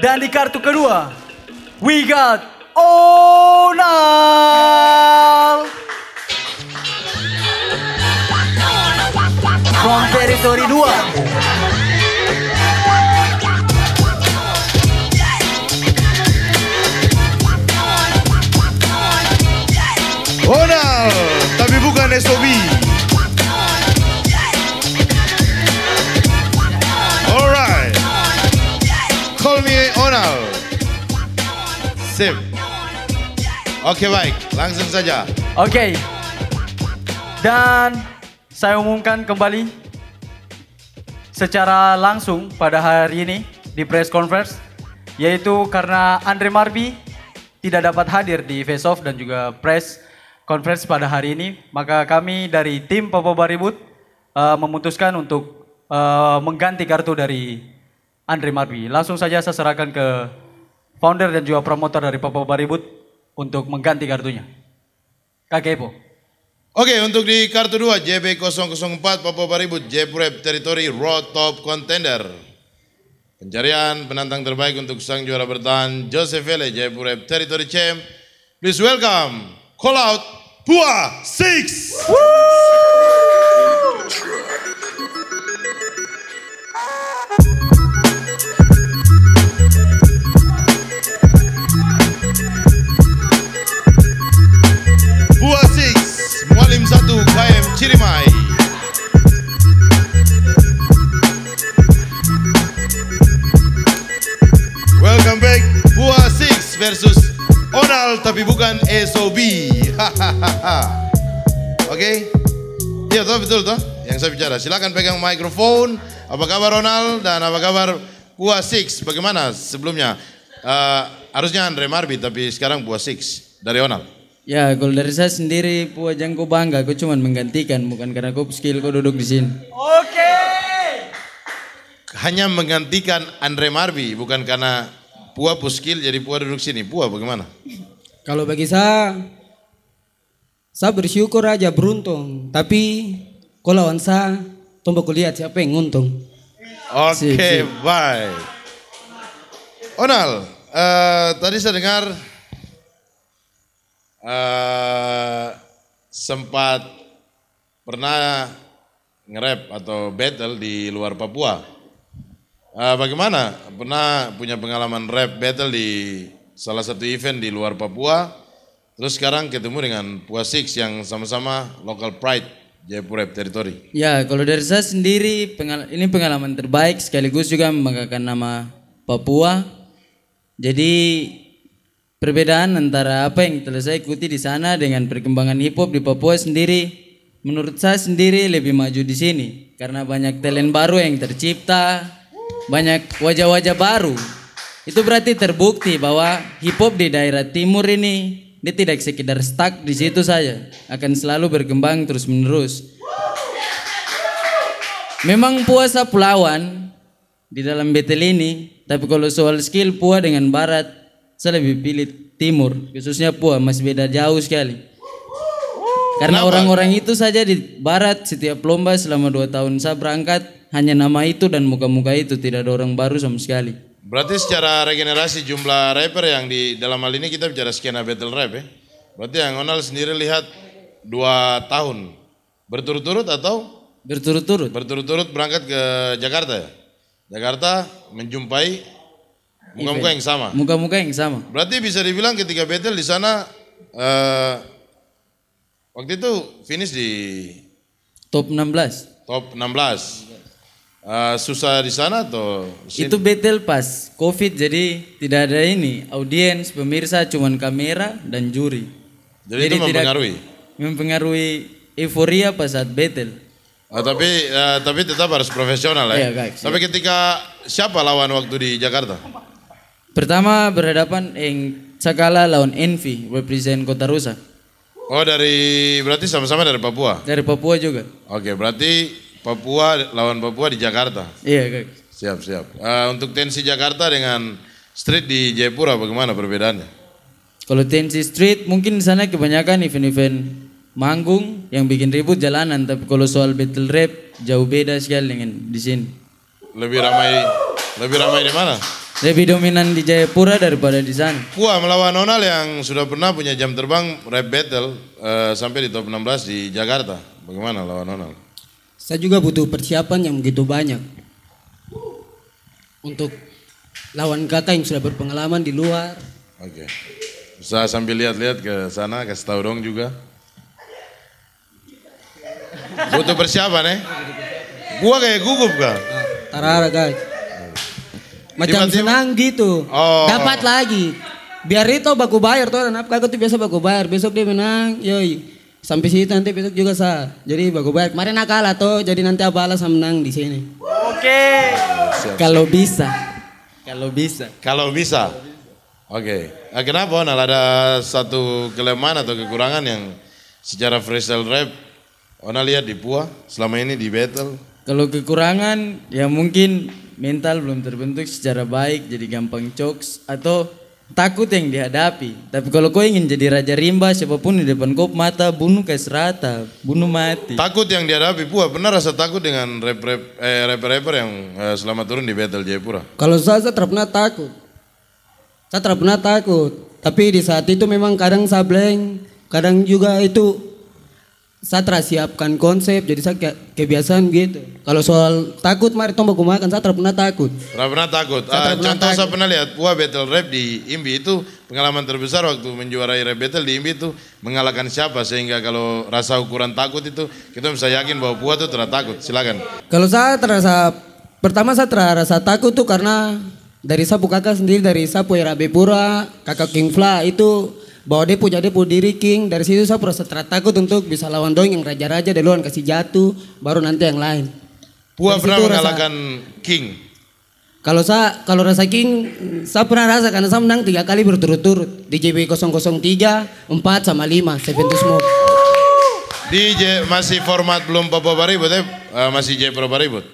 Dan di kartu kedua, we got Onal. From territory 2. Sip. Oke baik, langsung saja. Oke. Dan saya umumkan kembali secara langsung pada hari ini di press conference yaitu karena Andre Marbi tidak dapat hadir di face off dan juga press conference pada hari ini maka kami dari tim Popo Baribut uh, memutuskan untuk uh, mengganti kartu dari Andre Marbi. Langsung saja saya serahkan ke founder dan juga promotor dari Papa Baribut untuk mengganti kartunya. Kakek Ibu. Oke, untuk di kartu 2 JB004 Papa Baribut Jepurep Territory Road Top Contender. Pencarian penantang terbaik untuk sang juara bertahan Joseph Vele Jepurep Territory Champ. Please welcome Call Out Pua 6. Bukan SOB. Oke? Okay? Iya toh betul toh yang saya bicara. Silakan pegang mikrofon. Apa kabar Ronald dan apa kabar Buah Six? Bagaimana sebelumnya? Uh, harusnya Andre Marbi tapi sekarang Buah Six dari Ronald. Ya kalau dari saya sendiri Pua Jangko bangga, aku cuma menggantikan bukan karena aku skill aku duduk di sini. Oke. Okay. Hanya menggantikan Andre Marbi bukan karena Pua puskil jadi Pua duduk sini. Pua bagaimana? Kalau bagi saya, saya bersyukur aja beruntung. Tapi kalau lawan saya, tombol kuliah siapa yang untung. Oke, okay, baik. Onal, uh, tadi saya dengar uh, sempat pernah nge rep atau battle di luar Papua. Uh, bagaimana? Pernah punya pengalaman rap battle di salah satu event di luar Papua. Terus sekarang ketemu dengan Pua Six yang sama-sama local pride Jayapura Territory. Ya, kalau dari saya sendiri pengal ini pengalaman terbaik sekaligus juga membanggakan nama Papua. Jadi perbedaan antara apa yang telah saya ikuti di sana dengan perkembangan hip hop di Papua sendiri menurut saya sendiri lebih maju di sini karena banyak talent baru yang tercipta, banyak wajah-wajah baru. Itu berarti terbukti bahwa hip hop di daerah timur ini dia tidak sekedar stuck di situ saja, akan selalu berkembang terus-menerus. Memang puasa pelawan di dalam battle ini, tapi kalau soal skill Pua dengan Barat, saya lebih pilih Timur, khususnya Pua masih beda jauh sekali. Karena orang-orang itu saja di Barat setiap lomba selama dua tahun saya berangkat hanya nama itu dan muka-muka itu tidak ada orang baru sama sekali. Berarti secara regenerasi jumlah rapper yang di dalam hal ini kita bicara skena battle rap ya. Berarti yang Onal sendiri lihat dua tahun berturut-turut atau berturut-turut berturut-turut berangkat ke Jakarta ya. Jakarta menjumpai muka-muka yang sama. Muka-muka yang sama. Berarti bisa dibilang ketika battle di sana eh, waktu itu finish di top 16. Top 16. Eh, susah di sana atau sini? itu betel pas covid jadi tidak ada ini audiens pemirsa cuman kamera dan juri jadi, jadi itu mempengaruhi mempengaruhi euforia pas saat betel oh, tapi uh, tapi tetap harus profesional ya iya, kak, tapi ketika siapa lawan waktu di Jakarta pertama berhadapan yang sekala lawan Envy represent Kota Rusa oh dari berarti sama-sama dari Papua dari Papua juga oke berarti Papua lawan Papua di Jakarta. Iya, Kak. Gitu. Siap, siap. Uh, untuk tensi Jakarta dengan street di Jayapura bagaimana perbedaannya? Kalau tensi street mungkin di sana kebanyakan event-event manggung yang bikin ribut jalanan, tapi kalau soal battle rap jauh beda sekali dengan di sini. Lebih ramai, lebih ramai di mana? Lebih dominan di Jayapura daripada di sana. Pua melawan Nonal yang sudah pernah punya jam terbang rap battle uh, sampai di top 16 di Jakarta. Bagaimana lawan Nonal? Saya juga butuh persiapan yang begitu banyak untuk lawan kata yang sudah berpengalaman di luar. Oke. Okay. Saya sambil lihat-lihat ke sana ke tahu juga. Butuh persiapan eh? Gua kayak gugup gak? tarara guys. Macam senang gitu. Oh. Dapat lagi. Biar itu baku bayar tuh Kenapa kakak tuh biasa baku bayar. Besok dia menang, yoi. Sampai situ nanti besok juga sa. Jadi bagus banget. Kemarin nakal atau jadi nanti apa sama menang di sini. Oke. Okay. Kalau bisa. Kalau bisa. Kalau bisa. Oke. Okay. Eh, kenapa Onal ada satu kelemahan atau kekurangan yang secara freestyle rap Onal lihat di Pua selama ini di battle? Kalau kekurangan ya mungkin mental belum terbentuk secara baik jadi gampang chokes atau takut yang dihadapi. Tapi kalau kau ingin jadi raja rimba, siapapun di depan kau mata bunuh kayak serata, bunuh mati. Takut yang dihadapi, buah benar rasa takut dengan rap rap eh, rapper rapper yang eh, selamat turun di Battle Jayapura? Kalau saya, saya pernah takut. Saya pernah takut. Tapi di saat itu memang kadang sableng, kadang juga itu Satra siapkan konsep, jadi saya kebiasaan gitu. Kalau soal takut, mari tombak makan. Satra pernah takut. Pernah pernah takut. Satra ah, contoh takut. saya pernah lihat buah battle rap di Imbi itu pengalaman terbesar waktu menjuarai rap battle di Imbi itu mengalahkan siapa sehingga kalau rasa ukuran takut itu kita bisa yakin bahwa buah itu tidak takut. Silakan. Kalau saya terasa pertama saya terasa takut tuh karena dari saya kakak sendiri dari saya sapu pura, kakak King Fla itu bahwa dia punya dia punya diri king dari situ saya proses takut untuk bisa lawan dong yang raja-raja dari luar kasih jatuh baru nanti yang lain buah pernah mengalahkan king kalau saya kalau rasa king saya pernah rasa karena saya menang tiga kali berturut-turut di JB 003 4 sama 5 to Smoke DJ masih format belum Papa Baribut ya? Uh, masih J Papa Baribut.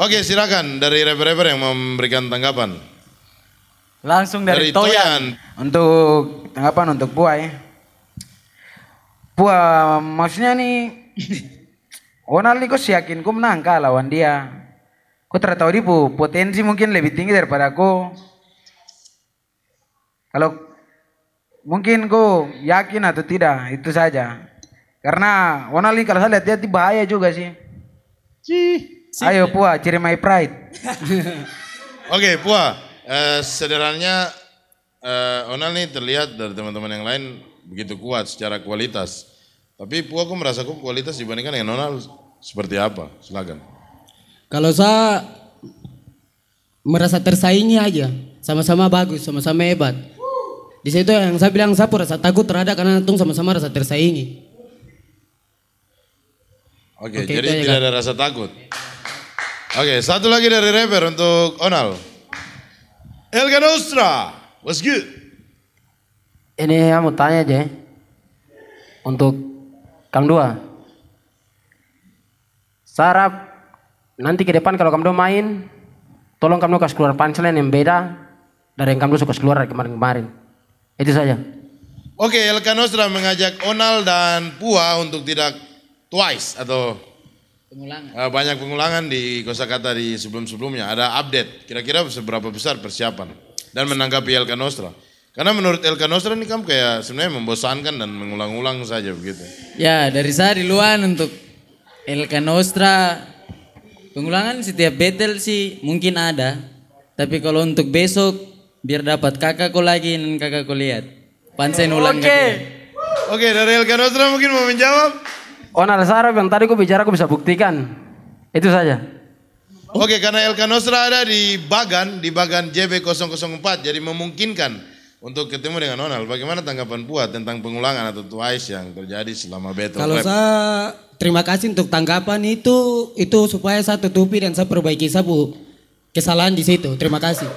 Oke, silakan dari rapper-rapper yang memberikan tanggapan. Langsung dari, dari Toyan. Toyan. Untuk tanggapan untuk ya, Buah maksudnya nih Onal nih kok yakin ku menang kah lawan dia. Ku tertahu dia bu, potensi mungkin lebih tinggi daripada aku. Kalau mungkin ku yakin atau tidak itu saja. Karena Onal nih kalau saya lihat dia bahaya juga sih. Cih. Ayo Pua, ciri my pride. Oke, okay, Eh, sederhananya uh, eh, Onal ini terlihat dari teman-teman yang lain begitu kuat secara kualitas. Tapi Pu aku merasa aku kualitas dibandingkan dengan Onal seperti apa? Silakan. Kalau saya merasa tersaingi aja, sama-sama bagus, sama-sama hebat. Di situ yang saya bilang saya rasa takut terhadap karena tung sama-sama rasa tersaingi. Oke, okay, okay, jadi tidak ada rasa takut. Oke, okay, satu lagi dari rapper untuk Onal. Elga Nostra, what's good? Ini yang mau tanya aja. Ya. Untuk Kang Dua. Sarap nanti ke depan kalau kamu Dua main, tolong kamu Dua kasih keluar punchline yang beda dari yang kamu suka keluar kemarin-kemarin. Itu saja. Oke, Elka Nostra mengajak Onal dan Pua untuk tidak twice atau Pengulangan. Uh, banyak pengulangan di kosakata di sebelum-sebelumnya. Ada update. Kira-kira seberapa besar persiapan dan menanggapi Elka Nostra. Karena menurut Elka Nostra ini kamu kayak sebenarnya membosankan dan mengulang-ulang saja begitu. Ya dari saya di luar untuk Elka Nostra pengulangan setiap battle sih mungkin ada. Tapi kalau untuk besok biar dapat kakakku lagi dan kakakku lihat. Pansen ulang Oke. Okay. Oke okay, dari Elka Nostra mungkin mau menjawab. Onar oh, Sarab yang tadi aku bicara aku bisa buktikan. Itu saja. Oke, karena Elka Nostra ada di Bagan, di Bagan JB 004, jadi memungkinkan untuk ketemu dengan Onal. Bagaimana tanggapan buat tentang pengulangan atau twice yang terjadi selama battle Kalau saya terima kasih untuk tanggapan itu, itu supaya saya tutupi dan saya perbaiki saya bu kesalahan di situ. Terima kasih.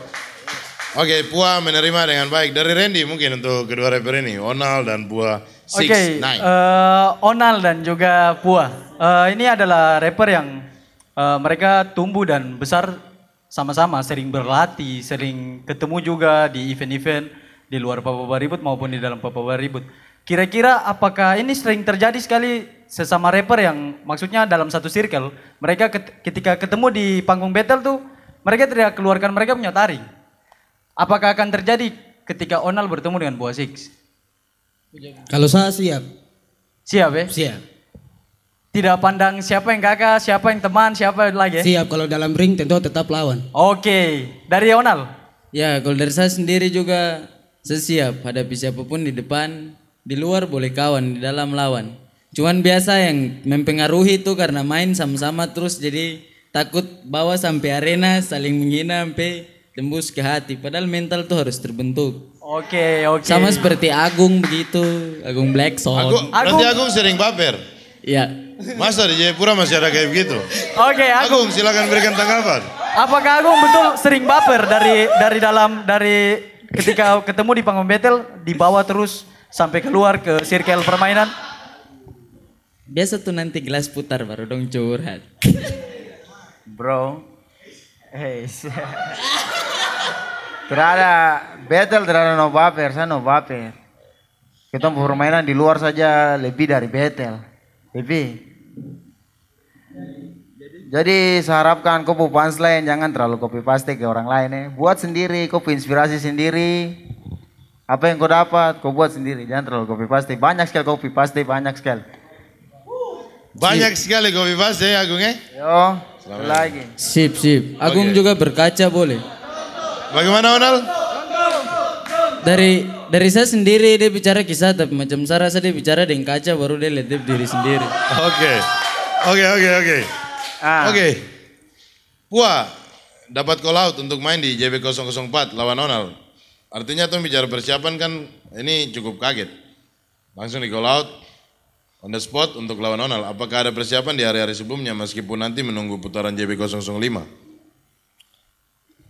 Oke, Pua menerima dengan baik. Dari Randy mungkin untuk kedua rapper ini, Onal dan Pua. Oke, okay, uh, eh, Onal dan juga Pua. Uh, ini adalah rapper yang uh, mereka tumbuh dan besar sama-sama, sering berlatih, sering ketemu juga di event-event di luar Papua Ribut maupun di dalam Papua Ribut. Kira-kira apakah ini sering terjadi sekali sesama rapper yang maksudnya dalam satu circle, mereka ketika ketemu di panggung battle tuh, mereka tidak keluarkan mereka punya taring. Apakah akan terjadi ketika Onal bertemu dengan Buah Six? Kalau saya siap. Siap ya? Siap. Tidak pandang siapa yang kakak, siapa yang teman, siapa yang lagi eh? Siap, kalau dalam ring tentu tetap lawan. Oke, dari Onal? Ya, kalau dari saya sendiri juga saya siap hadapi siapapun di depan, di luar boleh kawan, di dalam lawan. Cuman biasa yang mempengaruhi itu karena main sama-sama terus jadi takut bawa sampai arena saling menghina sampai tembus ke hati. Padahal mental tuh harus terbentuk. Oke, oke. Sama seperti Agung begitu, Agung Soul. Agung, Agung. Agung sering baper. Iya. Masa di Jayapura masih ada kayak begitu? Oke, okay, Agung. Agung silakan berikan tanggapan. Apakah Agung betul sering baper dari dari dalam dari ketika ketemu di panggung battle dibawa terus sampai keluar ke circle permainan? Biasa tuh nanti gelas putar baru dong curhat. Bro. Hey. Terada battle terada no baper, saya no baper. Kita permainan di luar saja lebih dari battle. Lebih. Jadi saya harapkan kau fans lain jangan terlalu kopi paste ke orang lain ya. Buat sendiri, kau inspirasi sendiri. Apa yang kau dapat, kau buat sendiri. Jangan terlalu kopi paste. Banyak sekali kopi paste, banyak sekali. Banyak sekali kopi paste ya Agung ya. Yo, lagi. Sip, sip. Agung juga berkaca boleh. Bagaimana Onal? Dari dari saya sendiri dia bicara kisah tapi macam saya rasa dia bicara dengan kaca baru dia lihat diri sendiri. Oke. Oke oke oke. Ah. Oke. Pua dapat call out untuk main di JB 004 lawan Onal. Artinya tuh bicara persiapan kan ini cukup kaget. Langsung di call out on the spot untuk lawan Onal. Apakah ada persiapan di hari-hari sebelumnya meskipun nanti menunggu putaran JB 005?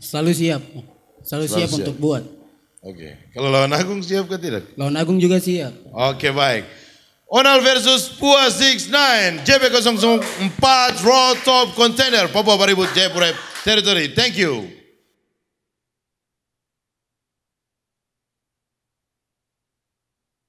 Selalu siap. Selalu, Selalu siap, siap untuk buat. Oke. Okay. Kalau lawan Agung siap ke tidak? Lawan Agung juga siap. Oke, okay, baik. Onal versus Pua 69, jb empat Raw Top Contender, Papua Baribut Jayapura Territory. Thank you.